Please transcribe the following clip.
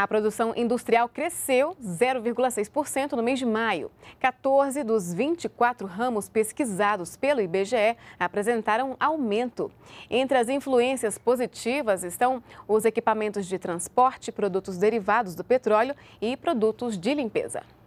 A produção industrial cresceu 0,6% no mês de maio. 14 dos 24 ramos pesquisados pelo IBGE apresentaram aumento. Entre as influências positivas estão os equipamentos de transporte, produtos derivados do petróleo e produtos de limpeza.